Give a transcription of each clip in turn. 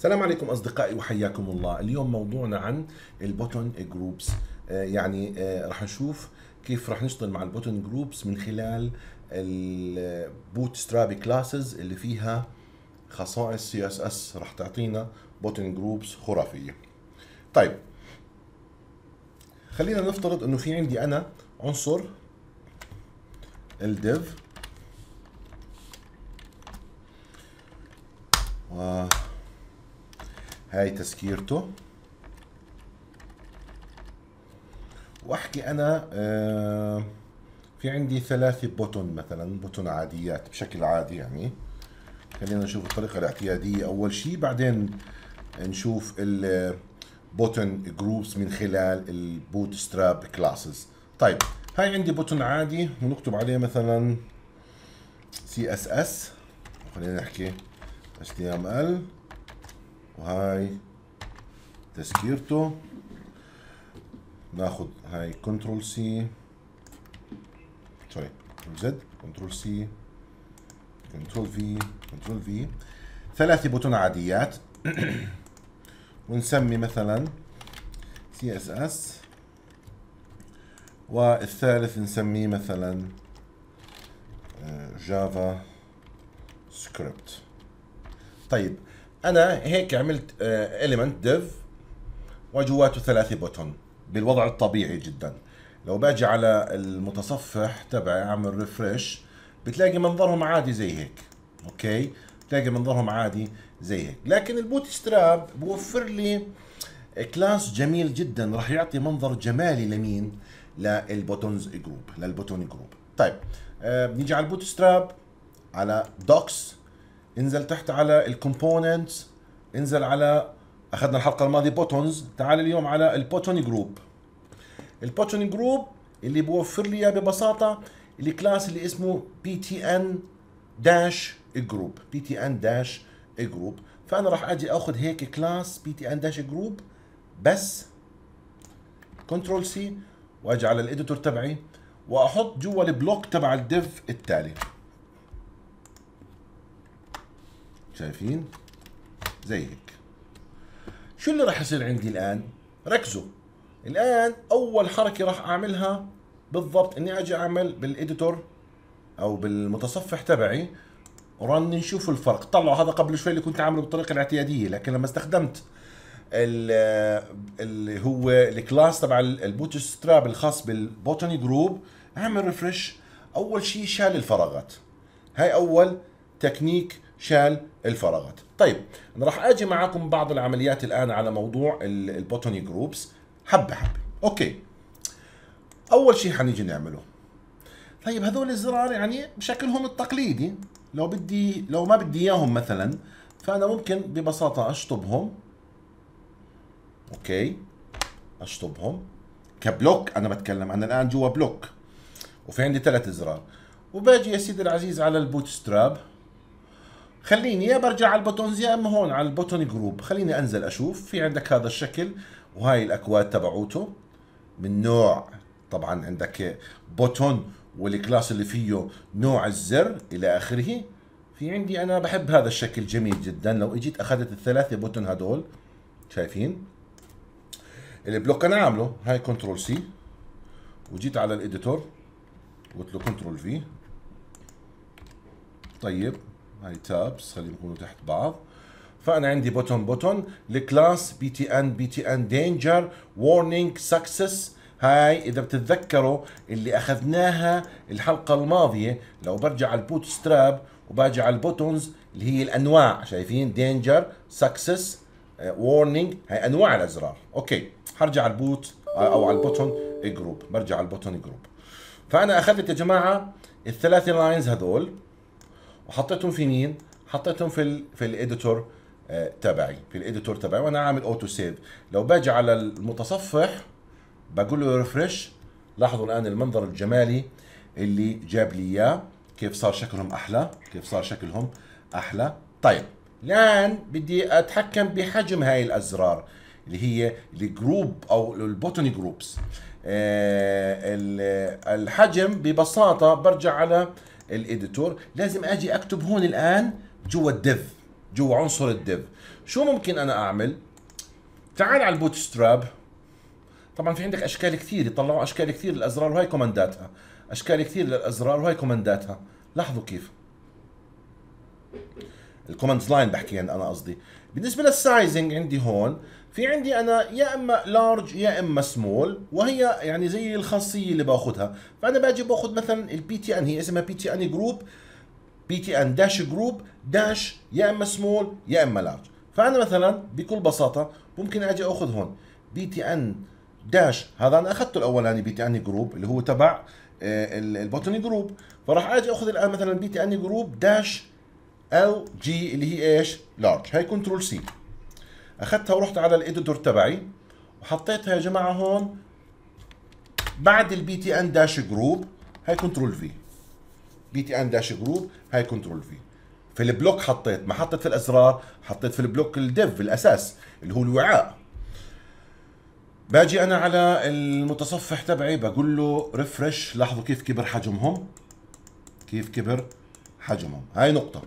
السلام عليكم اصدقائي وحياكم الله اليوم موضوعنا عن البوتون جروبس آه، يعني آه، رح نشوف كيف رح نشتغل مع البوتون جروبس من خلال البوت سترابي كلاسز اللي فيها خصائص سي اس اس رح تعطينا بوتون جروبس خرافيه طيب خلينا نفترض انه في عندي انا عنصر الديف و هاي تسكيرته واحكي انا آه، في عندي ثلاثة بوتون مثلا بوتون عاديات بشكل عادي يعني خلينا نشوف الطريقة الاعتيادية اول شيء بعدين نشوف البوتون جروبس من خلال البوت ستراب كلاسز طيب هاي عندي بوتون عادي ونكتب عليه مثلا سي اس اس خلينا نحكي ام ال وهاي تسكيرته ناخذ هاي كنترول سي سوري زد كنترول سي كنترول في كنترول في ثلاثة بوتون عاديات ونسمي مثلا سي اس اس والثالث نسميه مثلا جافا آه، سكريبت طيب انا هيك عملت اليمنت ديف وجواته ثلاثه بوتون بالوضع الطبيعي جدا لو باجي على المتصفح تبعي اعمل ريفرش بتلاقي منظرهم عادي زي هيك اوكي بتلاقي منظرهم عادي زي هيك لكن البوت ستراب بوفر لي كلاس جميل جدا راح يعطي منظر جمالي لمين للبوتونز جروب للبوتون جروب طيب آه، بنيجي على البوت ستراب على دوكس انزل تحت على الكومبوننتس انزل على اخذنا الحلقه الماضيه بوتونز تعال اليوم على البوتون جروب البوتون جروب اللي بوفر لي اياه ببساطه الكلاس اللي اسمه بي تي ان داش جروب بي تي ان داش جروب فانا راح اجي اخذ هيك كلاس بي تي ان داش جروب بس كنترول سي واجي على الاديتور تبعي واحط جوا البلوك تبع الديف التالي شايفين زي هيك شو اللي راح يصير عندي الان ركزوا الان اول حركه راح اعملها بالضبط اني اجي اعمل بالاديتور او بالمتصفح تبعي رن نشوف الفرق طلعوا هذا قبل شوي اللي كنت عامله بالطريقه الاعتياديه لكن لما استخدمت اللي هو الكلاس تبع البوت ستراب الخاص بالبوتاني جروب اعمل ريفرش اول شيء شال الفراغات هاي اول تكنيك شال الفراغات طيب انا راح اجي معاكم بعض العمليات الان على موضوع البوتوني جروبس حبه حبه اوكي اول شيء حنيجي نعمله طيب هذول الزرار يعني بشكلهم التقليدي لو بدي لو ما بدي اياهم مثلا فانا ممكن ببساطه اشطبهم اوكي اشطبهم كبلوك انا بتكلم انا الان جوا بلوك وفي عندي ثلاث ازرار وباجي يا سيدي العزيز على البوت ستراب خليني يا برجع على البوتونز يا اما هون على البوتون جروب خليني انزل اشوف في عندك هذا الشكل وهاي الاكواد تبعوته من نوع طبعا عندك بوتون والكلاس اللي فيه نوع الزر الى اخره في عندي انا بحب هذا الشكل جميل جدا لو اجيت اخذت الثلاثه بوتون هدول شايفين البلوك انا عامله هاي كنترول سي وجيت على الاديتور قلت له كنترول في طيب هاي تابس خلينا نقولوا تحت بعض فانا عندي بوتون بوتون الكلاس بي تي ان بي تي ان دينجر وورنينج سكسس هاي اذا بتتذكروا اللي اخذناها الحلقه الماضيه لو برجع على البوت ستراب وباجي على البوتونز اللي هي الانواع شايفين دينجر سكسس وورنينج هاي انواع الازرار اوكي هرجع على البوت آه، او على البوتون جروب برجع على البوتون جروب فانا اخذت يا جماعه الثلاثه لاينز هذول وحطيتهم في مين؟ حطيتهم في الـ في الايديتور آه، تبعي في الايديتور تبعي وانا عامل اوتو سيف لو باجي على المتصفح بقول له ريفرش لاحظوا الان المنظر الجمالي اللي جاب لي اياه كيف صار شكلهم احلى كيف صار شكلهم احلى طيب الان بدي اتحكم بحجم هاي الازرار اللي هي الجروب او البوتن جروبس آه، الحجم ببساطه برجع على الايديتور لازم اجي اكتب هون الان جوا الديف جوا عنصر الديف شو ممكن انا اعمل تعال على البوت ستراب طبعا في عندك اشكال كثير يطلعوا اشكال كثير للازرار وهي كومانداتها اشكال كثير للازرار وهي كومانداتها لاحظوا كيف الكوماندز لاين بحكي انا قصدي بالنسبه للسايزنج عندي هون في عندي انا يا اما لارج يا اما سمول وهي يعني زي الخاصيه اللي باخذها فانا باجي باخذ مثلا البي تي ان هي اسمها بي تي ان جروب بي تي ان داش جروب داش يا اما سمول يا اما لارج فانا مثلا بكل بساطه ممكن اجي اخذ هون بي تي ان داش هذا انا اخذته الاولاني بي تي ان جروب اللي هو تبع آه، البوتني جروب فراح اجي اخذ الان مثلا بي تي ان جروب داش ال جي اللي هي ايش؟ لارج هاي كنترول سي اخذتها ورحت على الايديتور تبعي وحطيتها يا جماعه هون بعد البي تي ان داش جروب هاي كنترول في بي تي ان داش جروب هاي كنترول في في البلوك حطيت ما حطيت في الازرار حطيت في البلوك الديف الاساس اللي هو الوعاء باجي انا على المتصفح تبعي بقول له ريفرش لاحظوا كيف كبر حجمهم كيف كبر حجمهم هاي نقطه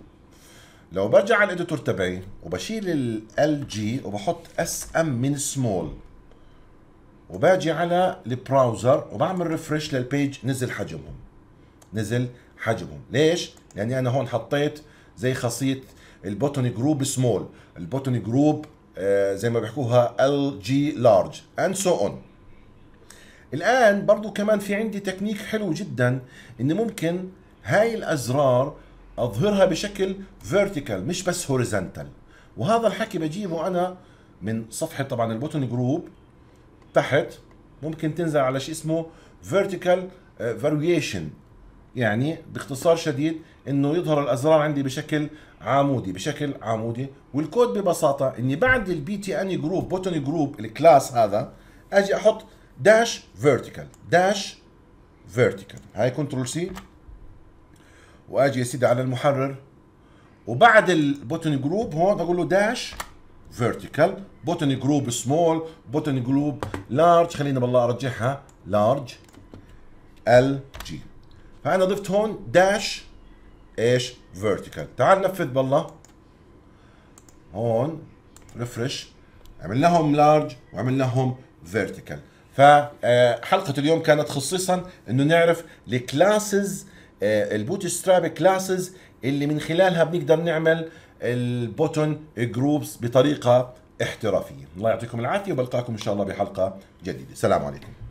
لو برجع على الاديتور تبعي وبشيل ال جي وبحط اس ام من سمول وباجي على البراوزر وبعمل ريفرش للبيج نزل حجمهم نزل حجمهم ليش لاني انا هون حطيت زي خاصيه البوتون جروب سمول البوتون جروب آه، زي ما بيحكوها ال جي لارج اند سو اون الان برضو كمان في عندي تكنيك حلو جدا ان ممكن هاي الازرار اظهرها بشكل فيرتيكال مش بس هوريزونتال وهذا الحكي بجيبه انا من صفحه طبعا البوتن جروب تحت ممكن تنزل على شيء اسمه فيرتيكال آه، فاريشن يعني باختصار شديد انه يظهر الازرار عندي بشكل عمودي بشكل عمودي والكود ببساطه اني بعد البي تي ان جروب بوتن جروب الكلاس هذا اجي احط داش فيرتيكال داش فيرتيكال هاي كنترول سي واجي يا سيدي على المحرر وبعد البوتن جروب هون بقول له داش فيرتيكال بوتن جروب سمول بوتن جروب لارج خلينا بالله ارجعها لارج ال جي فانا ضفت هون داش ايش فيرتيكال تعال نفذ بالله هون ريفرش عمل لهم لارج وعمل لهم فيرتيكال فحلقة اليوم كانت خصيصا انه نعرف الكلاسز آه، البوت ستراب كلاسز اللي من خلالها بنقدر نعمل البوتن جروبس بطريقه احترافيه الله يعطيكم العافيه وبلقاكم ان شاء الله بحلقه جديده سلام عليكم